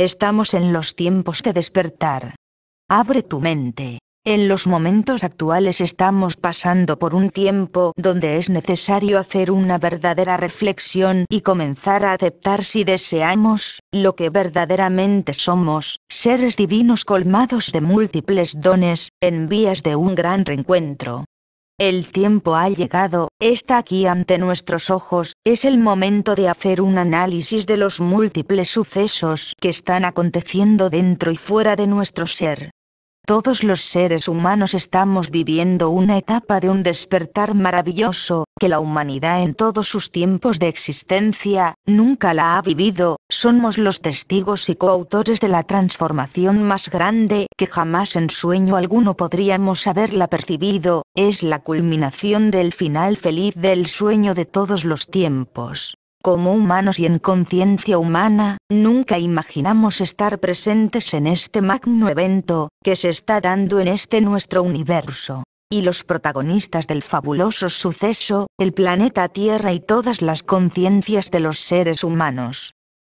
Estamos en los tiempos de despertar. Abre tu mente. En los momentos actuales estamos pasando por un tiempo donde es necesario hacer una verdadera reflexión y comenzar a aceptar si deseamos, lo que verdaderamente somos, seres divinos colmados de múltiples dones, en vías de un gran reencuentro. El tiempo ha llegado, está aquí ante nuestros ojos, es el momento de hacer un análisis de los múltiples sucesos que están aconteciendo dentro y fuera de nuestro ser. Todos los seres humanos estamos viviendo una etapa de un despertar maravilloso, que la humanidad en todos sus tiempos de existencia, nunca la ha vivido, somos los testigos y coautores de la transformación más grande que jamás en sueño alguno podríamos haberla percibido, es la culminación del final feliz del sueño de todos los tiempos. Como humanos y en conciencia humana, nunca imaginamos estar presentes en este magno evento, que se está dando en este nuestro universo y los protagonistas del fabuloso suceso, el planeta Tierra y todas las conciencias de los seres humanos.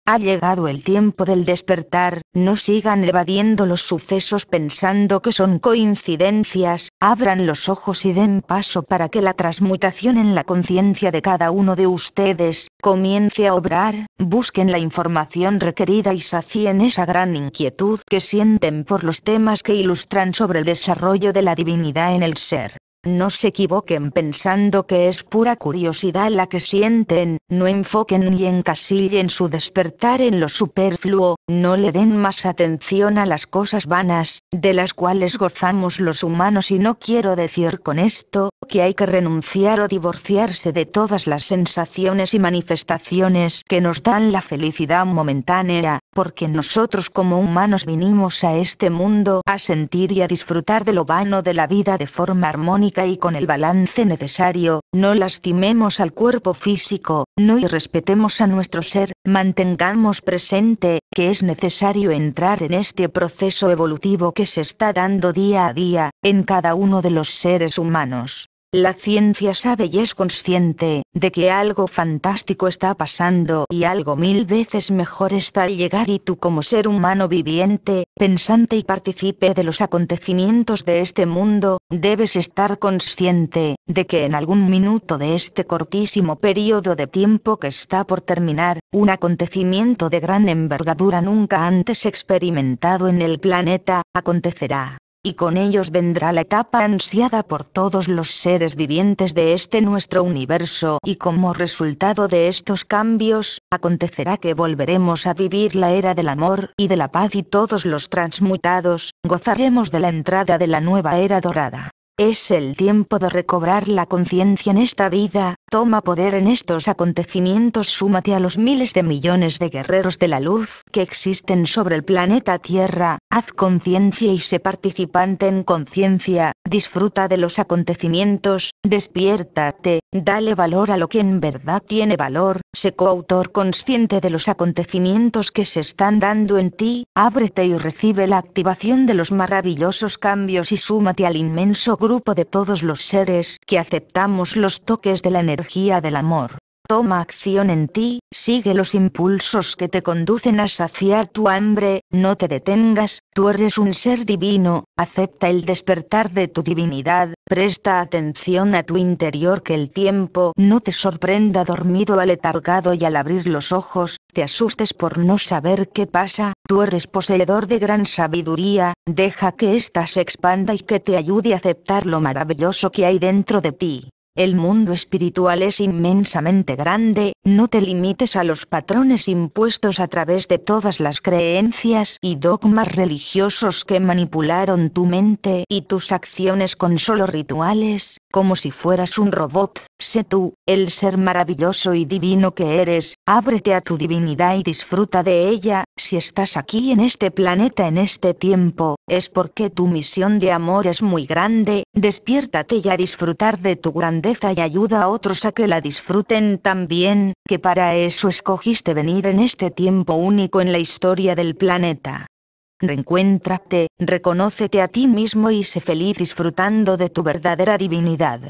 Ha llegado el tiempo del despertar, no sigan evadiendo los sucesos pensando que son coincidencias, abran los ojos y den paso para que la transmutación en la conciencia de cada uno de ustedes, comience a obrar, busquen la información requerida y sacien esa gran inquietud que sienten por los temas que ilustran sobre el desarrollo de la divinidad en el ser. No se equivoquen pensando que es pura curiosidad la que sienten, no enfoquen ni encasillen su despertar en lo superfluo, no le den más atención a las cosas vanas, de las cuales gozamos los humanos y no quiero decir con esto, que hay que renunciar o divorciarse de todas las sensaciones y manifestaciones que nos dan la felicidad momentánea, porque nosotros como humanos vinimos a este mundo a sentir y a disfrutar de lo vano de la vida de forma armónica y con el balance necesario, no lastimemos al cuerpo físico, no irrespetemos a nuestro ser, mantengamos presente, que es necesario entrar en este proceso evolutivo que se está dando día a día, en cada uno de los seres humanos. La ciencia sabe y es consciente de que algo fantástico está pasando y algo mil veces mejor está al llegar y tú como ser humano viviente, pensante y participe de los acontecimientos de este mundo, debes estar consciente de que en algún minuto de este cortísimo periodo de tiempo que está por terminar, un acontecimiento de gran envergadura nunca antes experimentado en el planeta, acontecerá y con ellos vendrá la etapa ansiada por todos los seres vivientes de este nuestro universo y como resultado de estos cambios, acontecerá que volveremos a vivir la era del amor y de la paz y todos los transmutados, gozaremos de la entrada de la nueva era dorada. Es el tiempo de recobrar la conciencia en esta vida, Toma poder en estos acontecimientos súmate a los miles de millones de guerreros de la luz que existen sobre el planeta Tierra, haz conciencia y sé participante en conciencia, disfruta de los acontecimientos, despiértate, dale valor a lo que en verdad tiene valor, sé coautor consciente de los acontecimientos que se están dando en ti, ábrete y recibe la activación de los maravillosos cambios y súmate al inmenso grupo de todos los seres que aceptamos los toques de la energía del amor. Toma acción en ti, sigue los impulsos que te conducen a saciar tu hambre, no te detengas, tú eres un ser divino, acepta el despertar de tu divinidad, presta atención a tu interior que el tiempo no te sorprenda dormido aletargado y al abrir los ojos, te asustes por no saber qué pasa, tú eres poseedor de gran sabiduría, deja que ésta se expanda y que te ayude a aceptar lo maravilloso que hay dentro de ti. El mundo espiritual es inmensamente grande, no te limites a los patrones impuestos a través de todas las creencias y dogmas religiosos que manipularon tu mente y tus acciones con solo rituales, como si fueras un robot, sé tú, el ser maravilloso y divino que eres, ábrete a tu divinidad y disfruta de ella, si estás aquí en este planeta en este tiempo, es porque tu misión de amor es muy grande, despiértate y a disfrutar de tu grandeza y ayuda a otros a que la disfruten también, que para eso escogiste venir en este tiempo único en la historia del planeta. Reencuéntrate, reconócete a ti mismo y sé feliz disfrutando de tu verdadera divinidad.